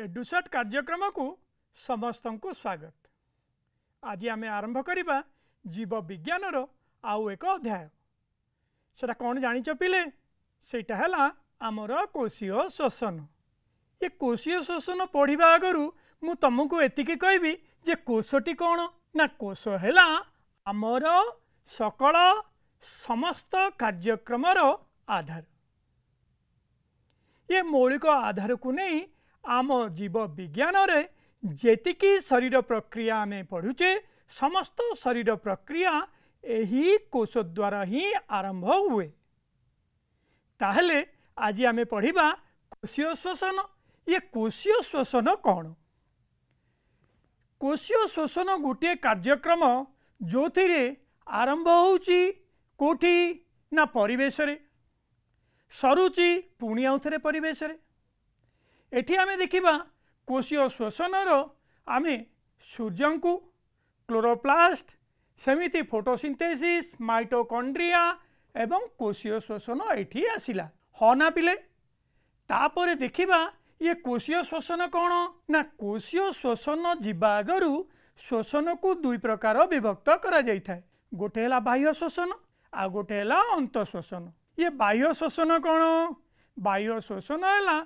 एडुसाट कार्यक्रम को समस्त को स्वागत आज आम आरंभ करवा जीव विज्ञान आउ एक अध्याय से कौन जाण पिले से आमर कोशीय श्वसन ये कोशीय श्वसन पढ़ा आगर मुमक कहि कह कोशटी कौन ना कोश है आमर सकल समस्त कार्यक्रम आधार ये मौलिक आधार को नहीं ଆମ ଜୀବ ବିଜ୍ଞାନରେ ଯେତିକି ଶରୀର ପ୍ରକ୍ରିୟା ଆମେ ପଢ଼ୁଛେ ସମସ୍ତ ଶରୀର ପ୍ରକ୍ରିୟା ଏହି କୋଷ ଦ୍ୱାରା ହିଁ ଆରମ୍ଭ ହୁଏ ତାହେଲେ ଆଜି ଆମେ ପଢ଼ିବା କୋଷୀୟ ଶୋଷଣ ଇଏ କୋଷୀୟ ଶୋଷଣ କ'ଣ କୋଷୀୟ ଶୋଷଣ ଗୋଟିଏ କାର୍ଯ୍ୟକ୍ରମ ଯେଉଁଥିରେ ଆରମ୍ଭ ହେଉଛି କେଉଁଠି ନା ପରିବେଶରେ ସରୁଛି ପୁଣି ଆଉଥରେ ପରିବେଶରେ ଏଠି ଆମେ ଦେଖିବା କୋଷୀୟ ଶୋଷଣର ଆମେ ସୂର୍ଯ୍ୟଙ୍କୁ କ୍ଲୋରୋପ୍ଲାଷ୍ଟ ସେମିତି ଫୋଟୋସିନ୍ଥେସିସ୍ ମାଇଟୋକଣ୍ଡ୍ରିଆ ଏବଂ କୋଷୀୟ ଶୋଷଣ ଏଠି ଆସିଲା ହନା ପିଲେ ତାପରେ ଦେଖିବା ଇଏ କୋଷୀୟ ଶୋଷଣ କ'ଣ ନା କୋଷୀୟ ଶୋଷଣ ଯିବା ଆଗରୁ ଶୋଷଣକୁ ଦୁଇ ପ୍ରକାର ବିଭକ୍ତ କରାଯାଇଥାଏ ଗୋଟେ ହେଲା ବାହ୍ୟ ଶୋଷଣ ଆଉ ଗୋଟେ ହେଲା ଅନ୍ତଃଶୋଷଣ ଇଏ ବାହ୍ୟ ଶୋଷଣ କ'ଣ ବାହ୍ୟ ଶୋଷଣ ହେଲା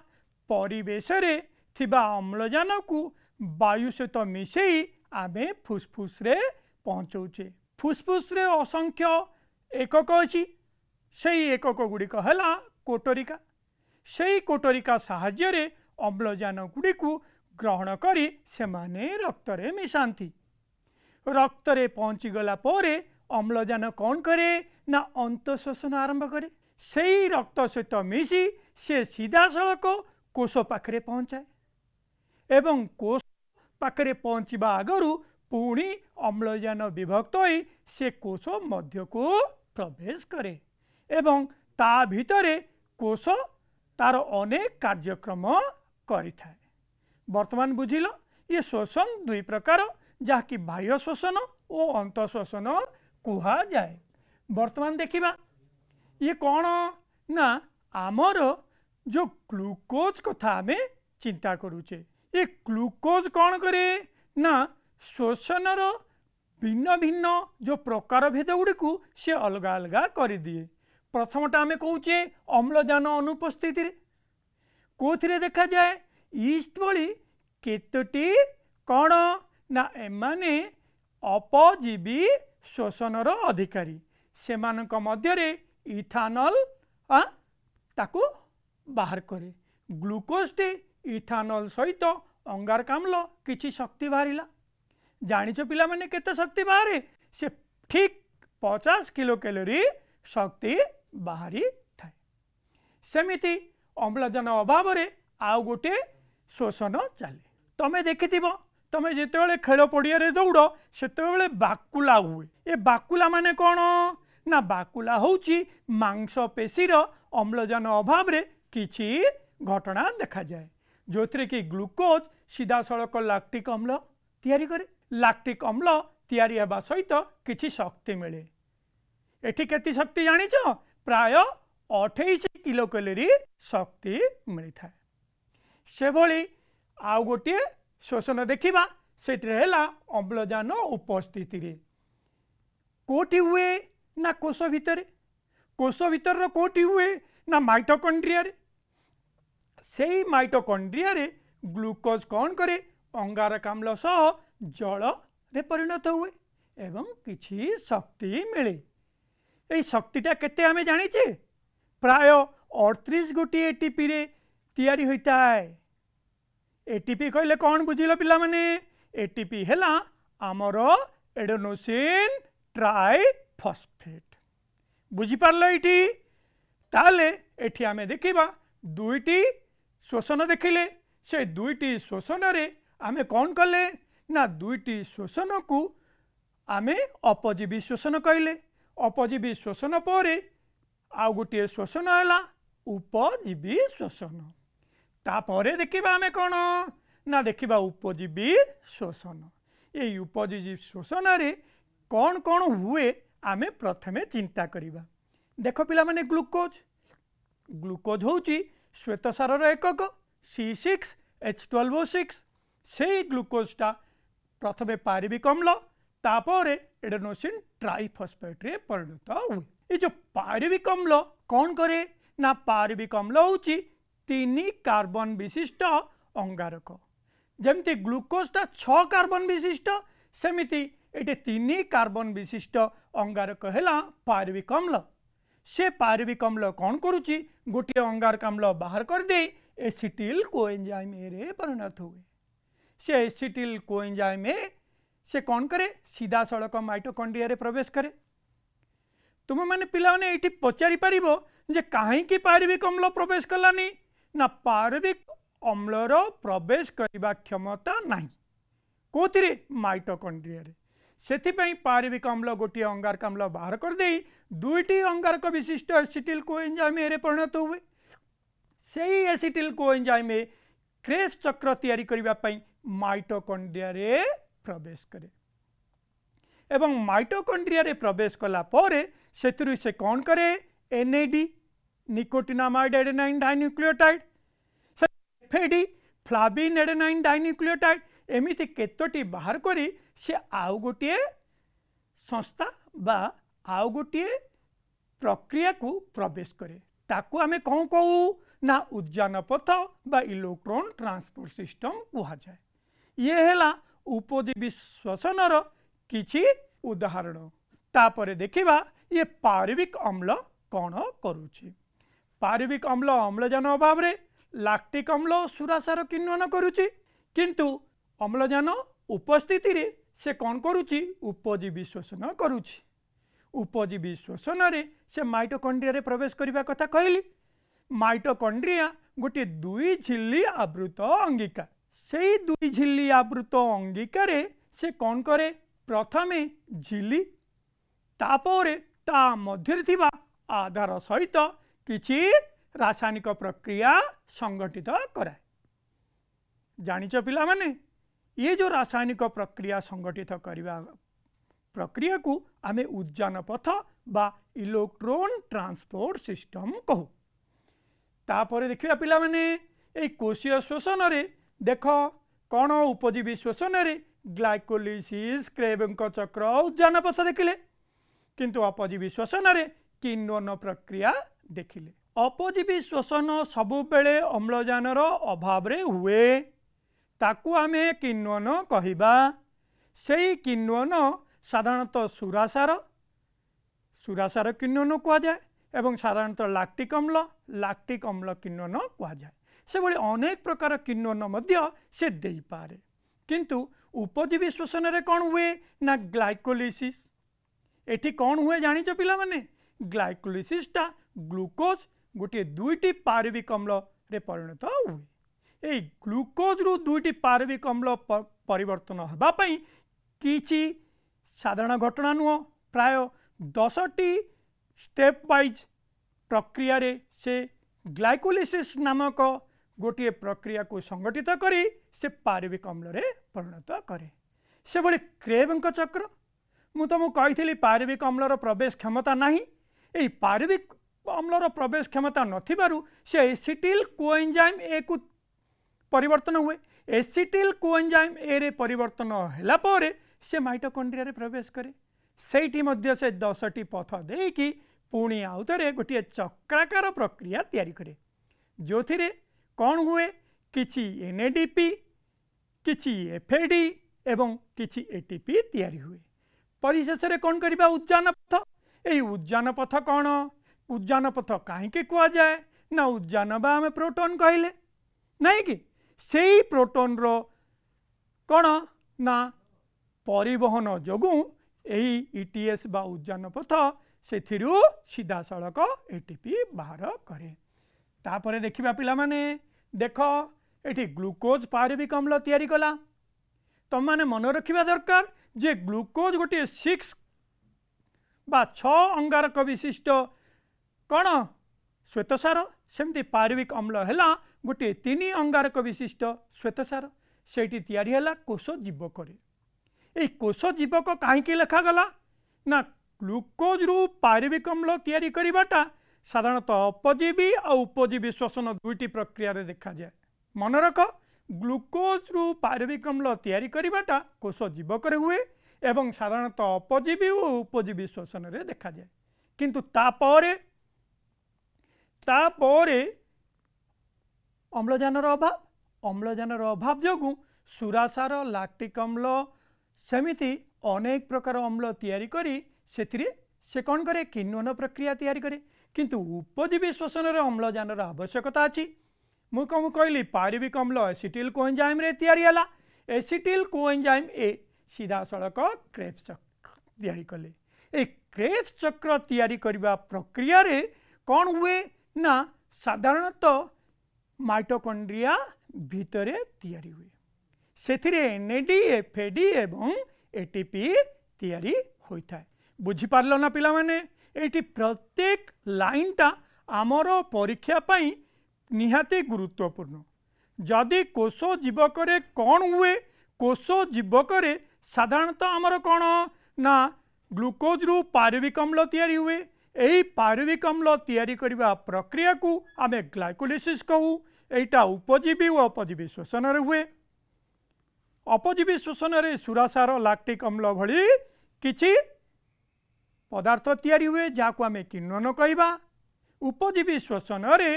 ପରିବେଶରେ ଥିବା ଅମ୍ଳଜାନକୁ ବାୟୁ ସହିତ ମିଶାଇ ଆମେ ଫୁସ୍ଫୁସ୍ରେ ପହଞ୍ଚଉଛେ ଫୁସ୍ଫୁସ୍ରେ ଅସଂଖ୍ୟ ଏକକ ଅଛି ସେଇ ଏକକ ଗୁଡ଼ିକ ହେଲା କୋଟରିକା ସେଇ କୋଟରିକା ସାହାଯ୍ୟରେ ଅମ୍ଳଜାନ ଗୁଡ଼ିକୁ ଗ୍ରହଣ କରି ସେମାନେ ରକ୍ତରେ ମିଶାନ୍ତି ରକ୍ତରେ ପହଞ୍ଚିଗଲା ପରେ ଅମ୍ଳଜାନ କ'ଣ କରେ ନା ଅନ୍ତଃଶୋଷଣ ଆରମ୍ଭ କରେ ସେଇ ରକ୍ତ ସହିତ ମିଶି ସେ ସିଧାସଳଖ कोष पाखे पहुँचाए एवं कोष पाखे पहुँचवा आगर पुणी अम्लजान विभक्त हो से कोष मध्य को प्रवेश करे एवं ता भीतरे कोष तार अनेक कार्यक्रम करें बर्तमान बुझल ये शोषण दुई प्रकार जहाँकि बाह्य शोषण और अंत शोषण कह जाए बर्तमान देखा ये कौन ना आमर जो ગ્લુકોઝ કથા આમે ચિંતા કરુચે એ ગ્લુકોઝ କ'ଣ કરે ના શોષણର ଭିନ୍ନ ଭିନ୍ନ ଯେଉଁ ପ୍ରକାର ଭେଦ ଗୁଡ଼ିକୁ ସେ ଅଲଗା ଅଲଗା କରିଦିଏ ପ୍ରଥମଟା ଆମେ କହୁଛେ ଅମ୍ଳଜାନ ଅନୁପସ୍ଥିତିରେ କେଉଁଥିରେ ଦେଖାଯାଏ ଇଷ୍ଟ ଭଳି କେତୋଟି କ'ଣ ନା ଏମାନେ ଅପଜୀବୀ ଶୋଷଣର ଅଧିକାରୀ ସେମାନଙ୍କ ମଧ୍ୟରେ ଇଥାନଲ୍ ତାକୁ ବାହାର କରେ ଗ୍ଲୁକୋଜ୍ଟି ଇଥାନଲ୍ ସହିତ ଅଙ୍ଗାରକାମ୍ଲ କିଛି ଶକ୍ତି ବାହାରିଲା ଜାଣିଛ ପିଲାମାନେ କେତେ ଶକ୍ତି ବାହାରେ ସେ ଠିକ୍ ପଚାଶ କିଲୋ କ୍ୟାଲୋରି ଶକ୍ତି ବାହାରିଥାଏ ସେମିତି ଅମ୍ଳଜାନ ଅଭାବରେ ଆଉ ଗୋଟିଏ ଶୋଷଣ ଚାଲେ ତମେ ଦେଖିଥିବ ତମେ ଯେତେବେଳେ ଖେଳ ପଡ଼ିଆରେ ଦୌଡ଼ ସେତେବେଳେ ବାକୁଲା ହୁଏ ଏ ବାକୁଲା ମାନେ କ'ଣ ନା ବାକୁଲା ହେଉଛି ମାଂସପେଶୀର ଅମ୍ଳଜାନ ଅଭାବରେ କିଛି ଘଟଣା ଦେଖାଯାଏ ଯେଉଁଥିରେ କି ଗ୍ଲୁକୋଜ୍ ସିଧାସଳଖ ଲାକ୍ଟିକ୍ ଅମ୍ଳ ତିଆରି କରେ ଲାକ୍ଟିକ୍ ଅମ୍ଳ ତିଆରି ହେବା ସହିତ କିଛି ଶକ୍ତି ମିଳେ ଏଠି କେତେ ଶକ୍ତି ଜାଣିଛ ପ୍ରାୟ ଅଠେଇଶ କିଲୋ କ୍ୟାଲୋରି ଶକ୍ତି ମିଳିଥାଏ ସେଭଳି ଆଉ ଗୋଟିଏ ଶୋଷଣ ଦେଖିବା ସେଠାରେ ହେଲା ଅମ୍ଳଜାନ ଉପସ୍ଥିତିରେ କେଉଁଠି ହୁଏ ନା କୋଷ ଭିତରେ କୋଷ ଭିତରର କେଉଁଠି ହୁଏ ନା ମାଇଟୋକଣ୍ଡ୍ରିଆରେ সেই মাইটোকন্ড্রিয়ারে ଗ୍ଲୁକୋଜ୍ କ'ଣ କରେ ଅଙ୍ଗାରକାମ୍ଳ ସହ ଜଳରେ ପରିଣତ ହୁଏ ଏବଂ କିଛି ଶକ୍ତି ମିଳେ ଏଇ ଶକ୍ତିଟା କେତେ ଆମେ ଜାଣିଛେ ପ୍ରାୟ ଅଠତିରିଶ ଗୋଟି ଏଟିପିରେ ତିଆରି ହୋଇଥାଏ ଏଟିପି କହିଲେ କ'ଣ ବୁଝିଲ ପିଲାମାନେ ଏଟିପି ହେଲା ଆମର ଏଡୋନୋସିନ୍ ଟ୍ରାଇ ଫସ୍ଫେଟ୍ ବୁଝିପାରିଲ ଏଇଠି ତାହେଲେ ଏଠି ଆମେ ଦେଖିବା ଦୁଇଟି श्वसन देखिले से दुईट श्वसन आम कौन कले ना दुईटी शोषण को आम अपजीवी श्वसन कहले अपजीवी श्वसन पर आ गोटे श्वसन है उपजीवी श्वसन तापर देखा आम कौन ना देखा उपजीवी शोषण यजीवी उपजीवी शोषण कौन कौन हुए आम प्रथम चिंता करवा देख पाने ग्लुकोज ग्लुकोज हूँ ଶ୍ୱେତସାରର ଏକକ C six H twelve O six ସେଇ ଗ୍ଲୁକୋଜ୍ଟା ପ୍ରଥମେ ପାରିବିକ ଅମ୍ଳ ତାପରେ ଏଡ଼ନୋସିନ୍ ଟ୍ରାଇଫସ୍ପେଟ୍ରେ ପରିଣତ ହୁଏ ଏ ଯେଉଁ ପାରିବିକ ଅମ୍ଳ କ'ଣ କରେ ନା ପାରିବିକ ଅମ୍ଳ ହେଉଛି ତିନି କାର୍ବନ୍ ବିଶିଷ୍ଟ ଅଙ୍ଗାରକ ଯେମିତି ଗ୍ଲୁକୋଜ୍ଟା ଛଅ କାର୍ବନ୍ ବିଶିଷ୍ଟ ସେମିତି ଏଠି ତିନି କାର୍ବନ୍ ବିଶିଷ୍ଟ ଅଙ୍ଗାରକ ହେଲା ପାରିବିକ ଅମ୍ଳ से पारिविक अम्ल कौन करुच्ची गोटे अंगारकाम्ल बाहर करदे एसीटिल कोएंजाइम ए परिणत हुए से एसिटिल कोएंजाइम ए से कौन करे सीधा सड़क माइटोकंड्रिया प्रवेश करे तुम मैंने पाने ये पचारि जे कहीं पारिविक अम्ल प्रवेश कलानी ना पार्विक अम्लर प्रवेश करने क्षमता ना कौन माइटोकंड्रिया से पारिक अम्ल गोटे अंगारक अम्ल बाहर करदे दुईट अंगारक विशिष्ट एसीटिल कोएंजाइम परिणत हुए से ही एसीटिल कोएंजाइम क्रेस चक्र या माइटोकंड्रिया प्रवेश करे एवं माइटोकंड्रिया प्रवेश कला से कौन करे एनएडी निकोटिनामाइड एडेनाइन डायन्यूक्लियोटाइड से F A D flavin adenine dinucleotide ଏମିତି କେତୋଟି ବାହାର କରି ସେ ଆଉ ଗୋଟିଏ ସଂସ୍ଥା ବା ଆଉ ଗୋଟିଏ ପ୍ରକ୍ରିୟାକୁ ପ୍ରବେଶ କରେ ତାକୁ ଆମେ କ'ଣ କହୁ ନା ଉଦ୍ଯାନ ପଥ ବା ଇଲେକ୍ଟ୍ରନ୍ ଟ୍ରାନ୍ସପୋର୍ଟ ସିଷ୍ଟମ୍ କୁହାଯାଏ ଇଏ ହେଲା ଉପଜୀବୀ ଶ୍ୱସନର କିଛି ଉଦାହରଣ ତାପରେ ଦେଖିବା ଇଏ ପାରିବିକ ଅମ୍ଳ କ'ଣ କରୁଛି ପାରିବିକ ଅମ୍ଳ ଅମ୍ଳଜାନ ଅଭାବରେ ଲାକ୍ଟିକ୍ ଅମ୍ଳ ସୁରାସାର କିନ୍ୱନ କରୁଛି କିନ୍ତୁ ଅମ୍ଳଜାନ ଉପସ୍ଥିତିରେ ସେ କ'ଣ କରୁଛି ଉପଜୀବୀ ଶୋଷଣ କରୁଛି ଉପଜୀବୀ ଶୋଷଣରେ ସେ ମାଇଟୋକଣ୍ଡ୍ରିଆରେ ପ୍ରବେଶ କରିବା କଥା କହିଲି ମାଇଟୋକଣ୍ଡ୍ରିଆ ଗୋଟିଏ ଦୁଇ ଝିଲ୍ଲି ଆବୃତ ଅଙ୍ଗିକା ସେଇ ଦୁଇ ଝିଲ୍ଲି ଆବୃତ ଅଙ୍ଗିକାରେ ସେ କ'ଣ କରେ ପ୍ରଥମେ ଝିଲି ତାପରେ ତା ମଧ୍ୟରେ ଥିବା ଆଧାର ସହିତ କିଛି ରାସାୟନିକ ପ୍ରକ୍ରିୟା ସଂଗଠିତ କରାଏ ଜାଣିଛ ପିଲାମାନେ ये जो रासायनिक प्रक्रिया संगठित करने प्रक्रिया को आम उज्जन पथ बा इलेक्ट्रोन ट्रांसपोर्ट सिस्टम कहू तापर देखा पाने कोशीय श्वसन देख कौन उपजीवी श्वसन ग्लाइकोलिसीस क्रेबंक चक्र उज्जन पथ देखिले किंतु अपजीवी श्वसन किन्वन प्रक्रिया देखिले अपजीवी श्वसन सबुबले अम्लजान अभाव हुए ତାକୁ ଆମେ କିନ୍ୱନ କହିବା ସେଇ କିନ୍ୱନ ସାଧାରଣତଃ ସୁରାସାର ସୁରାସାର କିନ୍ୱନ କୁହାଯାଏ ଏବଂ ସାଧାରଣତଃ ଲାକ୍ଟିକ୍ ଅମ୍ଳ ଲାକ୍ଟିକ୍ ଅମ୍ଳ କିନ୍ୱନ କୁହାଯାଏ ସେଭଳି ଅନେକ ପ୍ରକାର କିନ୍ୱନ ମଧ୍ୟ ସେ ଦେଇପାରେ କିନ୍ତୁ ଉପଜୀବୀ ଶ୍ଵସନରେ କ'ଣ ହୁଏ ନା ଗ୍ଲାଇକୋଲିସିସ୍ ଏଠି କ'ଣ ହୁଏ ଜାଣିଛ ପିଲାମାନେ ଗ୍ଲାଇକୋଲିସିସ୍ଟା ଗ୍ଲୁକୋଜ୍ ଗୋଟିଏ ଦୁଇଟି ପାରିବିକ ଅମ୍ଳରେ ପରିଣତ ହୁଏ এই গ্লুকোজরু দুইটি পারবিক অম্ল পরিবর্তন হওয়া কিছু সাধারণ ঘটনা নুহ প্রায় দশটি স্টেপ ওয়াইজ প্রক্রিয়ায় সে গ্লাইকোলিসিস নামক ଗୋଟିଏ ପ୍ରକ୍ରିୟାକୁ ସଂଗଠିତ କରି ସେ ପାରିବିକ ଅମ୍ଳରେ ପରିଣତ କରେ ସେଭଳି କ୍ରେବ୍ଙ୍କ ଚକ୍ର ମୁଁ ତୁମକୁ କହିଥିଲି ପାରିବିକ ଅମ୍ଳର ପ୍ରବେଶ କ୍ଷମତା ନାହିଁ ଏହି ପାରିବିକ ଅମ୍ଳର ପ୍ରବେଶ କ୍ଷମତା ନଥିବାରୁ ସେ ଏସିଟିଲ୍ କୋଏଞ୍ଜାଇମ୍ ଏକୁ परिवर्तन हुए एसीटिल कोएंजाइम ए रे परिवर्तन होला से माइटोकोंड्रिया रे प्रवेश करे सेठी मध्य से 10 टी पथ देकि पुणी आउतरे गुटिए चक्राकार प्रक्रिया तयारी करे जोथिरे कोन हुए किछि एनएडीपी किछि एफएडी एवं किछि एटीपी तयारी हुए परिशेष रे कोन करबा उज्जान पथ एई उज्जान पथ कोन उज्जान पथ काहे के कुआ जाय ना उज्जान बा हम प्रोटॉन कहिले नहीं कि से प्रोटोन रण ना परिवहन जो यही इटीएस बा उज्जान पथ से सीधा सड़क एटीपी बाहर करे तापर देखा पाने देख ग्लुकोज पारिविक अम्ल या तुम मैंने मन रखा दरकार जे ग्लुकोज गोटे सिक्स बा छंगारक विशिष्ट कण श्वेत सारमती पारिविक अम्ल है ଗୋଟିଏ ତିନି ଅଙ୍ଗାରକ ବିଶିଷ୍ଟ ଶ୍ୱେତସାର ସେଇଠି ତିଆରି ହେଲା କୋଷ ଜୀବକରେ ଏଇ କୋଷ ଜୀବକ କାହିଁକି ଲେଖାଗଲା ନା ଗ୍ଲୁକୋଜରୁ ପାରିବିକ ଅମ୍ଳ ତିଆରି କରିବାଟା ସାଧାରଣତଃ ଅପଜୀବୀ ଆଉ ଉପଜୀବୀ ଶ୍ଵସନ ଦୁଇଟି ପ୍ରକ୍ରିୟାରେ ଦେଖାଯାଏ ମନେ ରଖ ଗ୍ଲୁକୋଜରୁ ପାରିବିକ ଅମ୍ଳ ତିଆରି କରିବାଟା କୋଷ ଜୀବକରେ ହୁଏ ଏବଂ ସାଧାରଣତଃ ଅପଜୀବୀ ଓ ଉପଜୀବୀ ଶ୍ଵସନରେ ଦେଖାଯାଏ କିନ୍ତୁ ତାପରେ ତାପରେ ଅମ୍ଳଜାନର ଅଭାବ ଅମ୍ଳଜାନର ଅଭାବ ଯୋଗୁଁ ସୁରାସାର ଲାକ୍ଟିକ୍ ଅମ୍ଳ ସେମିତି ଅନେକ ପ୍ରକାର ଅମ୍ଳ ତିଆରି କରି ସେଥିରେ ସେ କ'ଣ କରେ କିନ୍ୱନ ପ୍ରକ୍ରିୟା ତିଆରି କରେ କିନ୍ତୁ ଉପଜୀବୀ ଶ୍ଵସନରେ ଅମ୍ଳଜାନର ଆବଶ୍ୟକତା ଅଛି ମୁଁ କ'ଣ କହିଲି ପାରିବିକ ଅମ୍ଳ ଏସିଟିଲ୍ କୋଏଞ୍ଜାଇମ୍ରେ ତିଆରି ହେଲା ଏସିଟିଲ୍ କୋଏଞ୍ଜାଇମ୍ ଏ ସିଧାସଳଖ କ୍ରେପ୍ସ ଚକ୍ର ତିଆରି କଲେ ଏ କ୍ରେପ୍ସ ଚକ୍ର ତିଆରି କରିବା ପ୍ରକ୍ରିୟାରେ କ'ଣ ହୁଏ ନା ସାଧାରଣତଃ মাইটোকন্ড্রিয়া ভিতরে তৈরি হুয়ে সেথিরে এনএডি এফএডি এবং এটিপি তৈরি হয়ে থাকে বুঝিপারল না পিলা মানে এটি প্রত্যেক লাইনটা আমার পরীক্ষা পাই নিহাতি গুরুত্বপূর্ণ যদি কোষ জীবকরে কণ হুয়ে কোষ জীবকরে সাধারণত আমার কণ না গ্লুকোজরু পারবিক অম্ল তৈরি হুয়ে ଏହି ପାରୁବିକ ଅମ୍ଳ ତିଆରି କରିବା ପ୍ରକ୍ରିୟାକୁ ଆମେ ଗ୍ଲାଇକୋଲିସିସ୍ କହୁ ଏଇଟା ଉପଜୀବୀ ଓ ଅପଜୀବୀ ଶୋଷଣରେ ହୁଏ ଅପଜୀବୀ ଶୋଷଣରେ ସୁରାସାର ଲାକ୍ଟିକ୍ ଅମ୍ଳ ଭଳି କିଛି ପଦାର୍ଥ ତିଆରି ହୁଏ ଯାହାକୁ ଆମେ କିଣ୍ଵନ କହିବା ଉପଜୀବୀ ଶୋଷଣରେ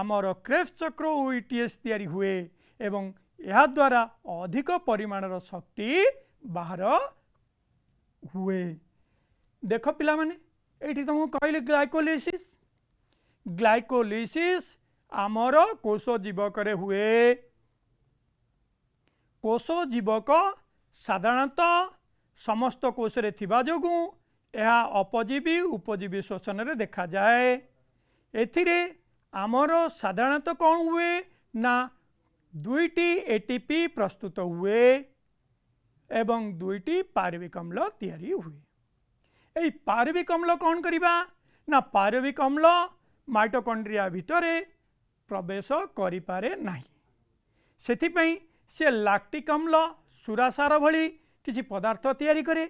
ଆମର କ୍ରେଫ୍ ଚକ୍ର ଓ ଇଟିଏସ୍ ତିଆରି ହୁଏ ଏବଂ ଏହାଦ୍ୱାରା ଅଧିକ ପରିମାଣର ଶକ୍ତି ବାହାର ହୁଏ ଦେଖ ପିଲାମାନେ ये तुमको कहली ग्लाइकोलीसी ग्लाइकोलीसीस आमर कोष जीवक हुए कोष जीवक साधारणत समस्त कोषे जो यह अपजीवी उपजीवी शोषण से देखा जाए एमर साधारणत कौन हुए ना दुईटी एटीपी प्रस्तुत हुए एवं दुईटी पारिविक अम्ल या हुए এই পারবিক অম্ল କ'ଣ କରିବା ନା পারবিক অম্ল মাইটোকন্ড্রিয়া ভিতরে প্রবেশ করিপারে না সেপাই সে লাকটিক অম্ল সুরাসার ভি কিছু পদার্থ তৈরি করে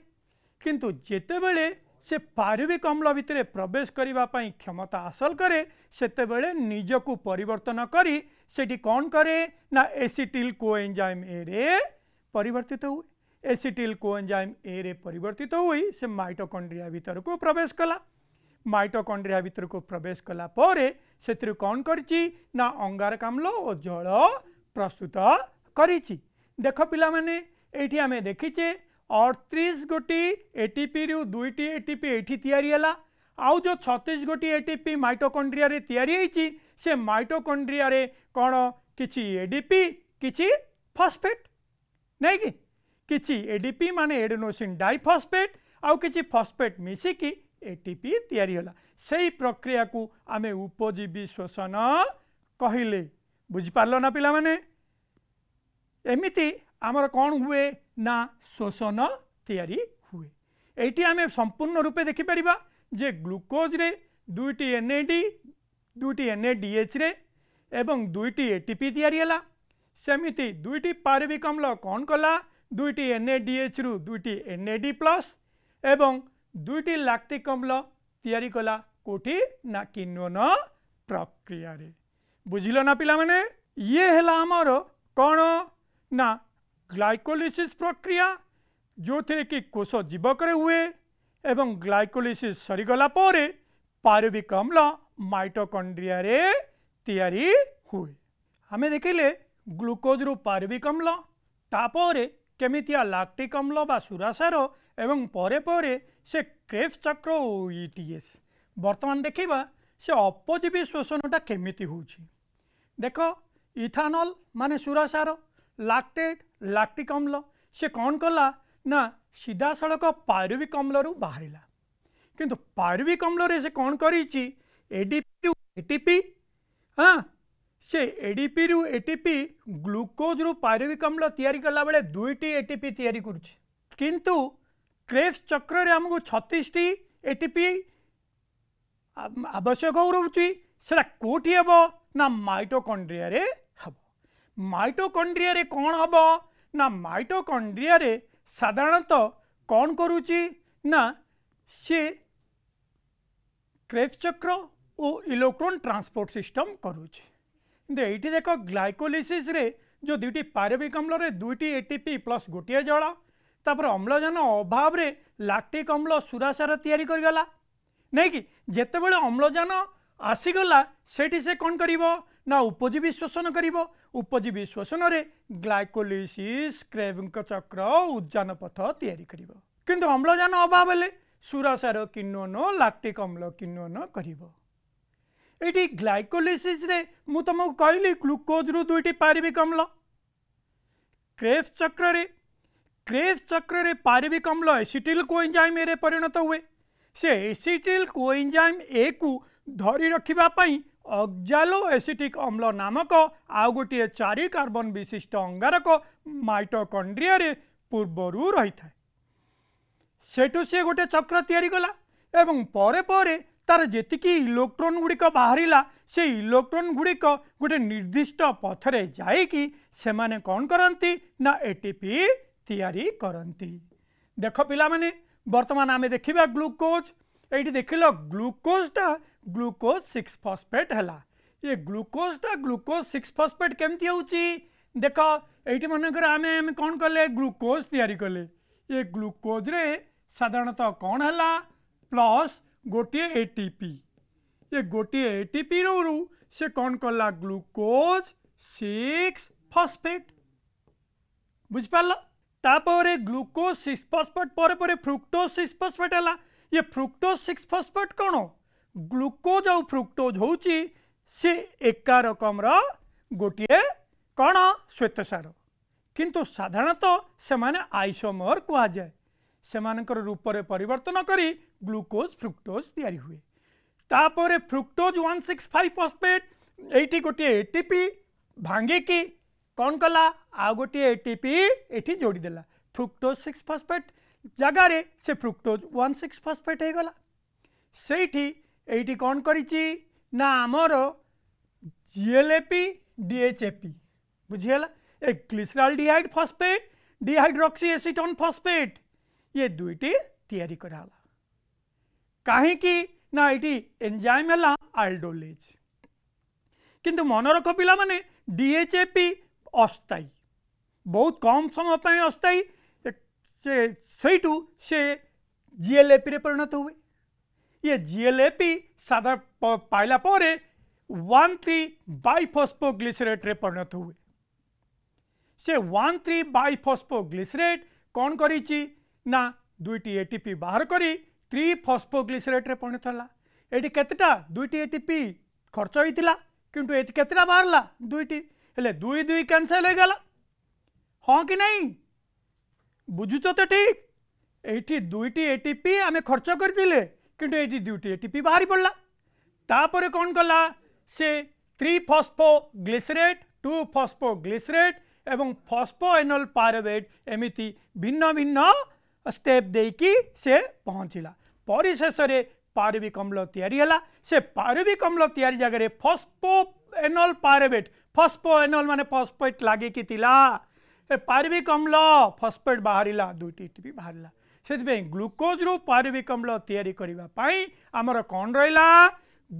কিন্তু যেতবে সে পারবিক অম্ল ভিতরে প্রবেশ করা ক্ষমতা হাসল করে সেতবে নিজকু পরিবর্তন করে সেটি কণ করে না এসিটিল কোএঞ্জাইম এ পরিবর্তিত হুয়ে एसीटिल कोएंजाइम ए रे परिवर्तित हुई से माइटोकंड्रिया भीतर को प्रवेश कला माइटोकंड्रिया भीतर को प्रवेश कला परे कौन कोन अंगारकाम्ल और जल प्रस्तुत कर देख पिला माने एठी देखीचे अड़तीस गोटी एटीपी रु दुईटी एटीपी एटी या आउ जो छतीस गोटी एटीपी माइटोकंड्रिया रे तैयारी से माइटोकंड्रिया रे कौन किसी एडीपी किसी फॉस्फेट नहीं कि କିଛି ଏଡିପି ମାନେ ଏଡେନୋସିନ୍ ଡାଇଫସ୍ଫେଟ୍ ଆଉ କିଛି ଫସ୍ଫେଟ୍ ମିଶିକି ଏଟିପି ତିଆରି ହେଲା ସେଇ ପ୍ରକ୍ରିୟାକୁ ଆମେ ଉପଜୀବୀ ଶୋଷଣ କହିଲେ ବୁଝିପାରିଲ ନା ପିଲାମାନେ ଏମିତି ଆମର କ'ଣ ହୁଏ ନା ଶୋଷଣ ତିଆରି ହୁଏ ଏଇଠି ଆମେ ସମ୍ପୂର୍ଣ୍ଣ ରୂପେ ଦେଖିପାରିବା ଯେ ଗ୍ଲୁକୋଜ୍ରେ ଦୁଇଟି ଏନ୍ ଏ ଡି ଦୁଇଟି ଏନ୍ ଏ ଡି ଏଚ୍ରେ ଏବଂ ଦୁଇଟି ଏ ଟି ପି ତିଆରି ହେଲା ସେମିତି ଦୁଇଟି ପାରିବିକ ଅମ୍ଳ କ'ଣ କଲା দুইটি এনএডিএচরু দুইটি এনএডি প্লস এবং দুইটি ল্যাকটিক অম্ল তৈরি কলা কোটি না কিনোন প্রক্রিয়ারে বুঝিল না পিলামানে ইয়ে হেলা আমার কোণ না গ্লাইকোলিসিস প্রক্রিয়া ଯେଉଁଥିରେ କି କୋଷ ଜୀବକରେ ହୁଏ ଏବଂ ଗ୍ଲାଇକୋଲିସିସ୍ ସରିଗଲା ପରେ ପାରିବିକ ଅମ୍ଳ ମାଇଟୋକଣ୍ଡ୍ରିଆରେ ତିଆରି ହୁଏ ଆମେ ଦେଖିଲେ ଗ୍ଲୁକୋଜ୍ରୁ ପାରିବିକ ଅମ୍ଳ ତାପରେ କେମିତିଆ ଲାକ୍ଟିକ୍ ଅମ୍ଳ ବା ସୁରାସାର ଏବଂ ପରେ ପରେ ସେ କ୍ରେଫ୍ ଚକ୍ର ଓ ଇଟିଏସ୍ ବର୍ତ୍ତମାନ ଦେଖିବା ସେ ଅପଜୀବୀ ଶୋଷଣଟା କେମିତି ହେଉଛି ଦେଖ ଇଥାନଲ୍ ମାନେ ସୁରାସାର ଲାକ୍ଟେଡ୍ ଲାକ୍ଟିକ୍ ଅମ୍ଳ ସେ କ'ଣ କଲା ନା ସିଧାସଳଖ ପାରୁବିକ ଅମ୍ଳରୁ ବାହାରିଲା କିନ୍ତୁ ପାରୁବିକ ଅମ୍ଳରେ ସେ କ'ଣ କରିଛି A D P A T P ହଁ से एडीपी रु एटीपी ग्लुकोज रु पारविक अम्ल या दुईट एटीपी या किंतु क्रेस चक्र आमको छतीस टी एटीपी आवश्यक रोचा कौटी हम ना माइटोकंड्रिया हम माइटोकंड्रिया कौन हम ना माइटोकंड्रिया साधारणत कौन ना सी क्रेस चक्र और इलेक्ट्रॉन ट्रांसपोर्ट सिस्टम करुच्छे ଏଇଠି ଦେଖ ଗ୍ଲାଇକୋଲିସିସ୍ରେ ଯେଉଁ ଦୁଇଟି ପାରିବିକ ଅମ୍ଳରେ ଦୁଇଟି ଏ ଟି ପି ପ୍ଲସ୍ ଗୋଟିଏ ଜଳ ତାପରେ ଅମ୍ଳଜାନ ଅଭାବରେ ଲାକ୍ଟିକ୍ ଅମ୍ଳ ସୁରାସାର ତିଆରି କରିଗଲା ନାଇଁକି ଯେତେବେଳେ ଅମ୍ଳଜାନ ଆସିଗଲା ସେଇଠି ସେ କ'ଣ କରିବ ନା ଉପଜୀବୀ ଶ୍ଵସନ କରିବ ଉପଜୀବୀ ଶ୍ଵସନରେ ଗ୍ଲାଇକୋଲିସିସ୍ କ୍ରେଭିଙ୍କ ଚକ୍ର ଉଦ୍ଯାନ ପଥ ତିଆରି କରିବ କିନ୍ତୁ ଅମ୍ଳଜାନ ଅଭାବ ହେଲେ ସୁରାସାର କିନ୍ୱନ ଲାକ୍ଟିକ୍ ଅମ୍ଳ କିନ୍ୱନ କରିବ ये ग्लैकोलीसीस तुमको कहली ग्लुकोज रु दुईट पारिविक अम्ल क्रेफ चक्र क्रेफ चक्र पारिविक अम्ल एसीटिल कोईंजाइम ए परिणत हुए से एसीटिल कोईंजाइम ए को धरी रखापी अक्जालो एसिटिक अम्ल नामक आउ गोटे चार कार्बन विशिष्ट अंगारक माइटकंड्रि पूर्वर रही था सेठ से गोटे चक्र या परे परे तार जी इलेक्ट्रोन गुड़िक बाहर से इलेक्ट्रोन गुड़िक गोटे निर्दिष्ट पथरे जाने कौन करती ना एटीपी या करती देख पाने बर्तमान आम देखा ग्लुकोज ये देख ल ग्लुकोजा ग्लुकोज सिक्स फसफेट है ये ग्लुकोजा ग्लुकोज सिक्स फसफेट केमती हो देख यकर आम कौन कले ग्लुकोज या कले ग्लुकोज्रे साधारणत कौन है प्लस गोटे एटीपी ये गोटे एटीपी रु से कौन कला ग्लुकोज सिक्स फसफेट बुझिपार तापर ग्लुकोज सिक्स फसफेट पर फ्रुक्टोज सिक्स फसफेट है ये फ्रुक्टोज सिक्स फसफेट कौन ग्लुकोज आ फ्रुक्टोज हो से रकम गोटे कण श्वेत सार किंतु साधारणतः तो से आइसोमर जाए से रूप से परिवर्तन करी ग्लुकोज फ्रुक्टोज तैयारी fructose one six five phosphate ये गोटे एटीपी भांगिकी कौन कला आ गोटे एटीपी जोड़ी जोड़ीदेला फ्रुक्टोज सिक्स फसफेट जगार से फ्रुक्टोज वन सिक्स फसफेट होगला से कौन करा आमर जीएलएपी डीएचएपी बुझीगला ए glyceraldehyde phosphate dihydroxy acetone phosphate ये दुईटी या कहीं एंजाइम है आलडोलेज कि मनरख पाने डीएचएपी अस्थायी बहुत कम समयपाई अस्थायी से से जीएलएपी रे परिणत हुए ये जीएलएपी साधा पाइला वन थ्री बैफस्पो ग्लीसरेट्रे परिणत हुए से वन थ्री बैफस्पो ग्लीसरेट कौन करना दुईट एटीपी बाहर करी 3 ফসফোগ্লিসারেট রে পনতলা এডি কতটা 2টি এটিপি খরচ হইছিল কিন্তু এডি কতটা বাহিরলা 2টি হেলে 2 2 ক্যানসেল হে গেল হ কি নাই বুঝু তো তো ঠিক এটি 2টি এটিপি আমি খরচ করি দিলে কিন্তু এডি 2টি এটিপি বাহির পড়লা তা পরে কোন কলা সে 3 ফসফোগ্লিসারেট 2 ফসফোগ্লিসারেট এবং ফসফোএনাল পারভেট এমনিটি ভিন্ন ভিন্ন स्टेप देकी से पहुँचला परिशेष पारविक अम्ल या से पारविक अम्ल या जगह phosphoenol pyruvate phosphoenol मान फस्फेट लगिकी पारविक अम्ल फस्फेट बाहर दुईट टी बाहर से ग्लुकोज रु पारविक अम्ल यामर कौन रहा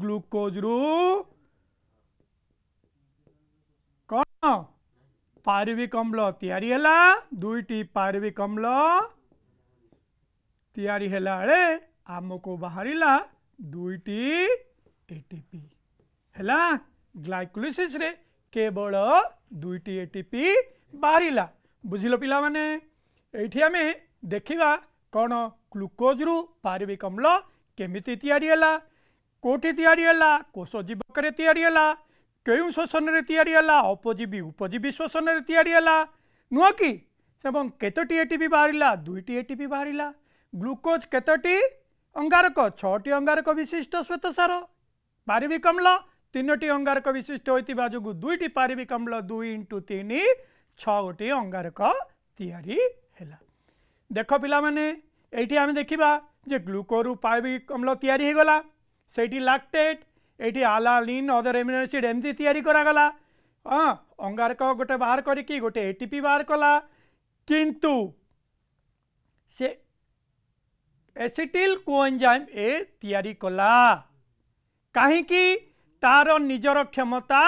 ग्लुकोज रु कौन अम्ल या दुईटी पारविक अम्ल याड़े आम को बाहर दुईटी एटीपी है ग्लैकोलीसीस केवल दुईटी एटीपी बाहर बुझल पाने ये देखा कौन ग्लुकोज रु पारिविक अम्ल केमी या कौटी या कोषजीवक या क्यों श्वसन या अपजीवी उपजीवी श्वसन या नुह कितोटी एटीपी बाहर दुईटी एटीपी बाहर ग्लुकोज कतोटी अंगारक छोटी अंगारक विशिष्ट श्वेत सार पारिविक अम्ल तीनोटी अंगारक विशिष्ट होता जो दुईट अम्ल दुई इंटु तीन छोटी अंगारक या देख पाने आम देखा जे ग्लुकोरु पारिविकम्ल या लाक्टेट ये आलालीन अदर एमिनोसीड एमती या हाँ अंगारक गोटे बाहर करके गोटे एटीपी बाहर कला किंतु से एसीटिल कोएंजाइम ए तैयारी कला कहीं तार निजर क्षमता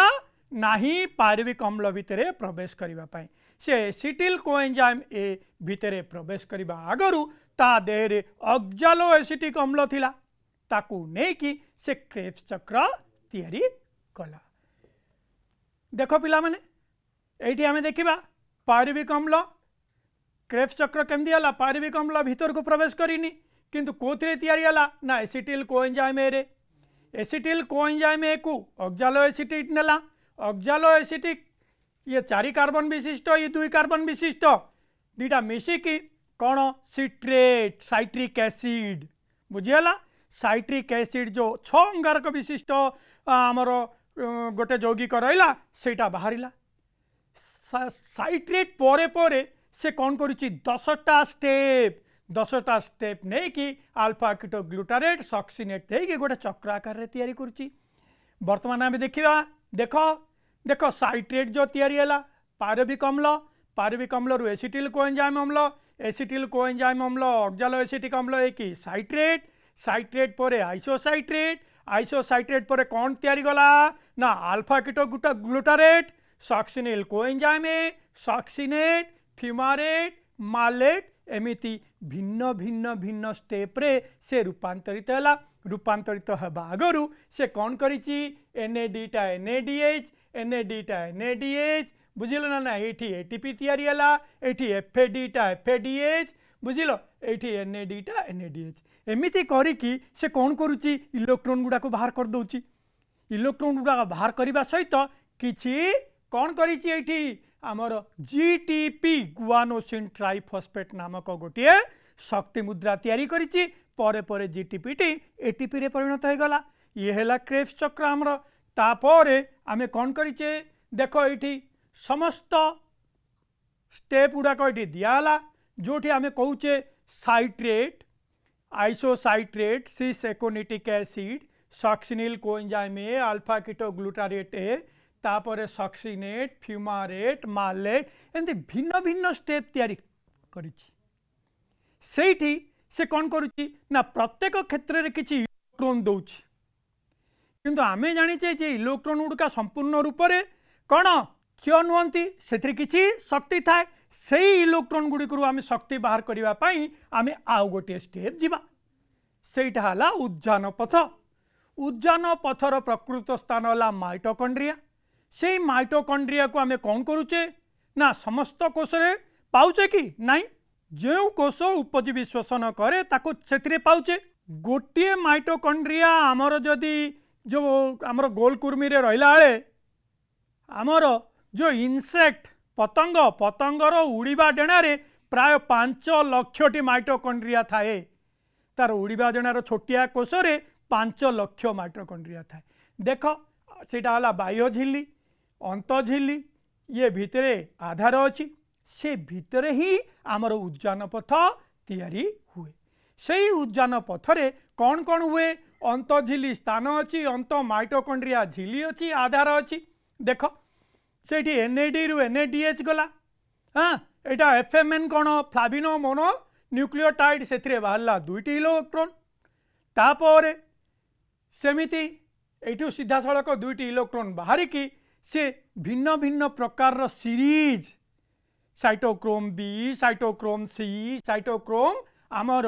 ना पारिक अम्ल भितर प्रवेश से एसीटिल कोएंजाइम ए भितर प्रवेश करवा आगु ता देह अग्जालो एसीटिक अम्ल था नहीं कि से क्रेप चक्र या देख पाने ये देखा पारिविक अम्ल क्रेप चक्र केमती है पारिविक अम्ल भितर को प्रवेश करनी किंतु कौन तैयारी ना को कोएंजाइम रे एसिटिल कोएंजाइम कु अक्जालो एसीटिक नेला अक्जालो एसीटिक ये चारि कार्बन विशिष्ट ये दुई कार्बन विशिष्ट दुटा मिसिकी कौन सिट्रेट सैट्रिक एसिड बुझीगला सैट्रिक एसिड जो छ अंगारक विशिष्ट आमर गोटे जौगिक रहा सेटा बाहर सैट्रेट पर से कौन कर दसटा स्टेप दसटा स्टेप नहीं कि आलफा किटो ग्लुटारेट सक्सीनेट दे गोटे चक्र आकार वर्तमान आम देखा देख देख सैट्रेट जो या पारबिक अम्ल पारबिक अम्लू एसीटिल कोएंजाइम अम्ल एसीटिल कोएंजाइम अम्ल अक्जाल एसीटिक अम्ल एक सैट्रेट सैट्रेट पर आइसोसाइट्रेट आइसोसाइट्रेट पर कौन तैयारीगला ना आलफा किटो गुटा ग्लुटारेट सक्सीनेल कोएंजाइम सक्सीनेट फिमारेट मालेट एमती भिन्न भिन्न भिन्न स्टेप से रूपातरित रूपातरित होगा आगर से कौन कर एनएडीटा N A DH N A डीटा एन ए डीएच बुझल ना ना ये एटीपी तैयारीला एफ ए डीटा एफ ए डीएच बुझल ये एन ए डीटा एन ए डीएच एमती कर इलेक्ट्रोन गुड़ाक बाहर करदे इलेक्ट्रोन गुड़ाक बाहर करने सहित किसी कौन कर आमर जीटीपी गुआनोसिन ट्राइफस्फेट नामक गोटे शक्ति मुद्रा तैयारी करिछि परे परे जीटीपीटी एटीपी रे परिणत हो गला ये हैला क्रेब्स चक्र आमर तापरे आमे कोन करिछे देखो एठी समस्त स्टेप गुड़ाक ये दिहला जोटी आम कहे citrate isocitrate cis aconitic acid succinyl coenzyme A alpha keto glutarate ए তাপরে সক্সিনেট ফিউমারেট মালেট এমনি ভিন্ন ভিন্ন স্টেপ তৈরি করেছি সেইটি সে কণ করুছি না প্রত্যেক ক্ষেত্রে কিছু ইলেকট্রোন দৌছি কিন্তু আমি জানিছে যে ইলেকট্রোন গুড়া সম্পূর্ণ রূপে কণ ক্ষয় নুহতি সেথিরে কিছু শক্তি থাকে সেই ইলেকট্রোন গুড়ি আমি শক্তি বাহার করা আমি আউ গোটিয়ে স্টেপ যা সেইটা হল উজ্জান পথ ଉଦ୍ଜାନ ପଥର ପ୍ରକୃତ ସ୍ଥାନ ହେଲା ମାଇଟୋକଣ୍ଡ୍ରିଆ সেই মাইটোকন্ড্রিয়াকু আমি কণ করুছে না সমস্ত কোষরে পাউছে কি নাই যে কোষ উপজীবী শোষণ করে তাকে সেতিরে পাউছে গোটিয়ে মাইটোকন্ড্রিয়া আমার যদি যে আমার গোলকুর্মি রহলা বেড়ে আমার যে ইনসেক্ট পতঙ্গ পতঙ্গর উড়া ডেণারে প্রায় পাঁচ লক্ষটি মাইটোকন্ড্রিয়া থাকে তার উড়া ডেণার ছোটিয়া কোষরে পাঁচ লক্ষ মাইটোকন্ড্রিয়া থাকে দেখ সেটা হল বাহ্য ঝিল্লি अंतझिली ये भितरे आधार अच्छी से भितरे ही आमर उज्जान पथ तैयारी हुए से ही पथरे कौन कौन हुए अंतझिली स्थान अच्छी अंत माइटोकंड्रिया झिली अच्छी आधार अच्छी देख से एन ए डी रु एन ए डी एच गला हाँ यहाँ एफ एम एन कौन फ्लाभिनो मोनो न्यूक्लियोटाइड से बाहर दुईट इलेक्ट्रोन तापर सेमती यू सीधा सड़क दुईट इलेक्ट्रोन बाहर की से भिन्न भिन्न प्रकार रो series cytochrome B cytochrome C cytochrome आमर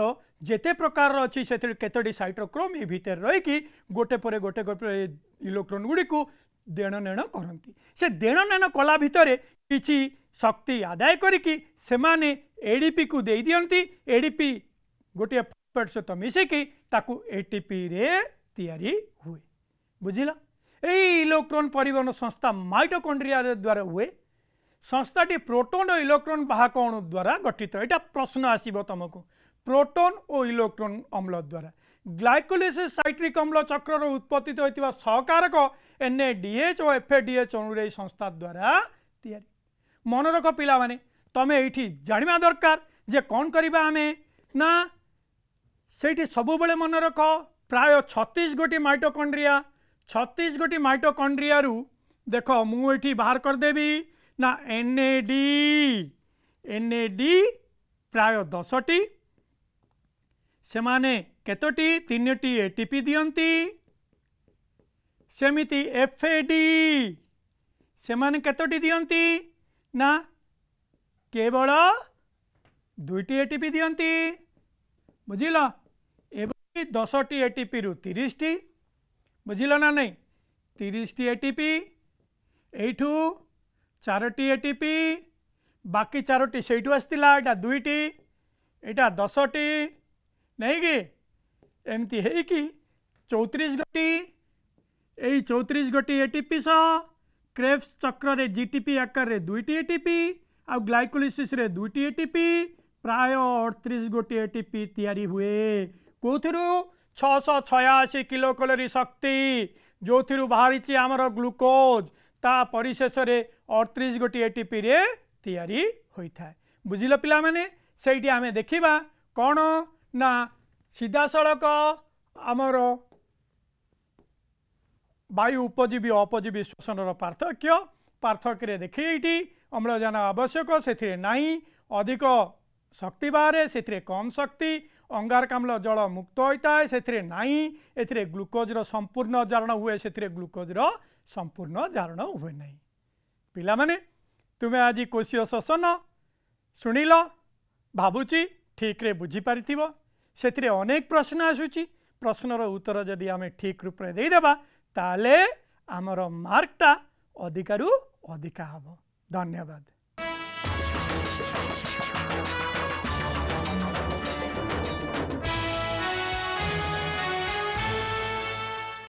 जिते प्रकार अच्छी से कतोटी साइटोक्रोम ये भितर रहीकि गोटे पर गोटे गोटे इलेक्ट्रोन गुड़ी ଦେଣନେଣ କରନ୍ତି ସେ ଦେଣନେଣ କଲା ଭିତରେ କିଛି ଶକ୍ତି ଆଦାୟ କରିକି ସେମାନେ ଏଡ଼ିପିକୁ ଦେଇଦିଅନ୍ତି ଏଡ଼ିପି ଗୋଟିଏ ଫସ୍ଫେଟ୍ ସହିତ ମିଶିକି ତାକୁ ଏଟିପିରେ ତିଆରି ହୁଏ ବୁଝିଲା এই ইলেকট্রন পরিবহন সংস্থা মাইটোকন্ড্রিয়া দ্বারা হুয়ে সংস্থাটি প্রোটন ও ইলেকট্রন বাহক অণু দ্বারা গঠিত এটা প্রশ্ন আসব তোমাকে প্রোটন ও ইলেকট্রন অম্ল দ্বারা গ্লাইকোলিসিস সাইট্রিক অম্ল চক্রর উৎপত্তি হয়ে সহকারক এনএডিএচ ও এফএডিএচ অণুর এই সংস্থা দ্বারা তৈরি মনে রখ পিলা মানে তুমি এইটি জাঁয়া দরকার যে কণ করা আমি না সেইটি সবুলে মনে রখ প্রায় ছতিশ গোটি মাইটোকন্ড্রিয়া छत्तीस गोटी माइटोकंड्रिया देख मुझे बाहर करदेवि ना एन ए एन ए प्राय दस टी से कतोटी तीन टी एटीपी दिंती सेमती एफ ए कतोटी दिंती ना केवल दुईटी एटीपी दिंती बुझल एवं दस टी एटीपी रु तीस टी बुझना ना नहीं तीस टी एटीपी यू चारोट एटीपी बाकी चारोटी से आ दुईटी यहाँ दस टी नहीं कि एमती है कि चौतीस गोटी यौतीस गोटी एटीपी सह क्रेवस चक्र जीटीपी आकार एटीपी आउ ग्लाइकोलीसीस दुईट एटीपी प्राय अड़तीस गोटी एटीपी या कौर ଛଅଶହ ଛୟାଅଶୀ କିଲୋ କଲୋରୀ ଶକ୍ତି ଯେଉଁଥିରୁ ବାହାରିଛି ଆମର ଗ୍ଲୁକୋଜ୍ ତା ପରିଶେଷରେ ଅଠତିରିଶ ଗୋଟି ଏଟିପିରେ ତିଆରି ହୋଇଥାଏ ବୁଝିଲ ପିଲାମାନେ ସେଇଠି ଆମେ ଦେଖିବା କ'ଣ ନା ସିଧାସଳଖ ଆମର ବାୟୁ ଉପଜୀବୀ ଅପଜୀବୀ ଶୋଷଣର ପାର୍ଥକ୍ୟ ପାର୍ଥକ୍ୟରେ ଦେଖି ଏଇଠି ଅମ୍ଳଜାନ ଆବଶ୍ୟକ ସେଥିରେ ନାହିଁ ଅଧିକ ଶକ୍ତି ବାହାରେ ସେଥିରେ କମ୍ ଶକ୍ତି ଅଙ୍ଗାରକାମ୍ଳ ଜଳ ମୁକ୍ତ ହୋଇଥାଏ ସେଥିରେ ନାହିଁ ଏଥିରେ ଗ୍ଲୁକୋଜ୍ର ସମ୍ପୂର୍ଣ୍ଣ ଜାରଣ ହୁଏ ସେଥିରେ ଗ୍ଲୁକୋଜ୍ର ସମ୍ପୂର୍ଣ୍ଣ ଜାରଣ ହୁଏ ନାହିଁ ପିଲାମାନେ ତୁମେ ଆଜି କୋଷୀୟ ଶୋଷଣ ଶୁଣିଲ ଭାବୁଛି ଠିକ୍ରେ ବୁଝିପାରିଥିବ ସେଥିରେ ଅନେକ ପ୍ରଶ୍ନ ଆସୁଛି ପ୍ରଶ୍ନର ଉତ୍ତର ଯଦି ଆମେ ଠିକ୍ ରୂପରେ ଦେଇଦେବା ତାହେଲେ ଆମର ମାର୍କଟା ଅଧିକାରୁ ଅଧିକା ହେବ ଧନ୍ୟବାଦ